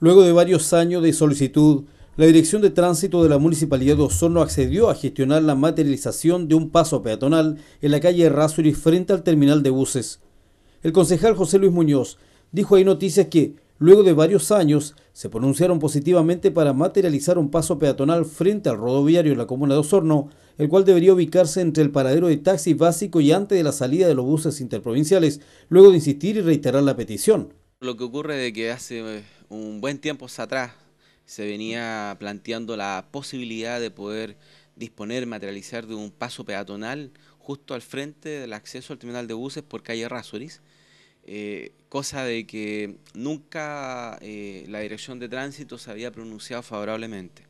Luego de varios años de solicitud, la Dirección de Tránsito de la Municipalidad de Osorno accedió a gestionar la materialización de un paso peatonal en la calle y frente al terminal de buses. El concejal José Luis Muñoz dijo ahí noticias que, luego de varios años, se pronunciaron positivamente para materializar un paso peatonal frente al rodoviario en la comuna de Osorno, el cual debería ubicarse entre el paradero de taxis básico y antes de la salida de los buses interprovinciales, luego de insistir y reiterar la petición. Lo que ocurre de que hace eh, un buen tiempo atrás se venía planteando la posibilidad de poder disponer, materializar de un paso peatonal justo al frente del acceso al terminal de buses por calle Rasuris, eh, cosa de que nunca eh, la dirección de tránsito se había pronunciado favorablemente.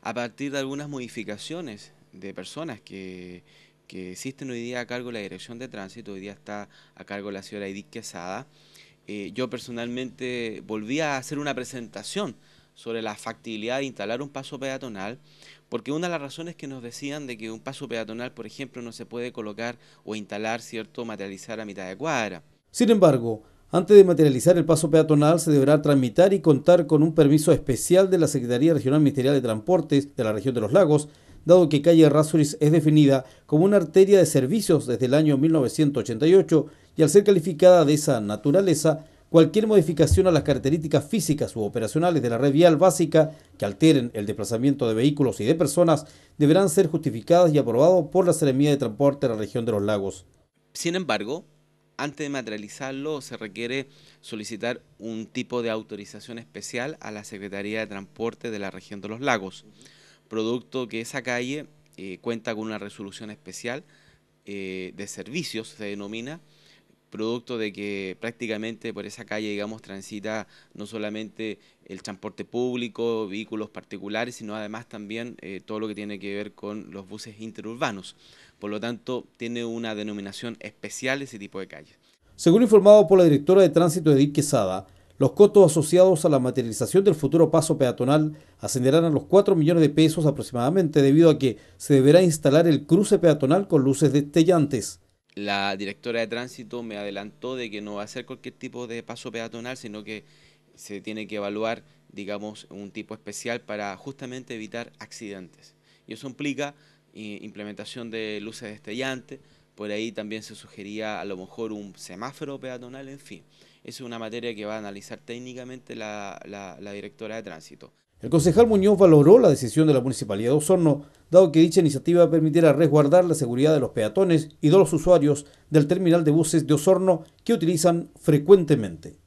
A partir de algunas modificaciones de personas que, existen hoy día a cargo de la dirección de tránsito, hoy día está a cargo de la señora Edith Quesada, eh, yo personalmente volví a hacer una presentación sobre la factibilidad de instalar un paso peatonal, porque una de las razones que nos decían de que un paso peatonal, por ejemplo, no se puede colocar o instalar, ¿cierto?, materializar a mitad de cuadra. Sin embargo, antes de materializar el paso peatonal se deberá tramitar y contar con un permiso especial de la Secretaría Regional Ministerial de Transportes de la región de los lagos dado que calle Rasuris es definida como una arteria de servicios desde el año 1988 y al ser calificada de esa naturaleza, cualquier modificación a las características físicas u operacionales de la red vial básica que alteren el desplazamiento de vehículos y de personas deberán ser justificadas y aprobadas por la Seremía de Transporte de la región de los lagos. Sin embargo, antes de materializarlo se requiere solicitar un tipo de autorización especial a la Secretaría de Transporte de la región de los lagos producto que esa calle eh, cuenta con una resolución especial eh, de servicios, se denomina, producto de que prácticamente por esa calle, digamos, transita no solamente el transporte público, vehículos particulares, sino además también eh, todo lo que tiene que ver con los buses interurbanos. Por lo tanto, tiene una denominación especial ese tipo de calle. Según informado por la directora de tránsito Edith Quesada, los costos asociados a la materialización del futuro paso peatonal ascenderán a los 4 millones de pesos aproximadamente debido a que se deberá instalar el cruce peatonal con luces destellantes. La directora de tránsito me adelantó de que no va a ser cualquier tipo de paso peatonal, sino que se tiene que evaluar, digamos, un tipo especial para justamente evitar accidentes. Y eso implica eh, implementación de luces destellantes, por ahí también se sugería a lo mejor un semáforo peatonal, en fin es una materia que va a analizar técnicamente la, directora de tránsito. El concejal Muñoz valoró la decisión de la Municipalidad de Osorno, dado que dicha iniciativa permitirá resguardar la seguridad de los peatones y de los usuarios del terminal de buses de Osorno que utilizan frecuentemente.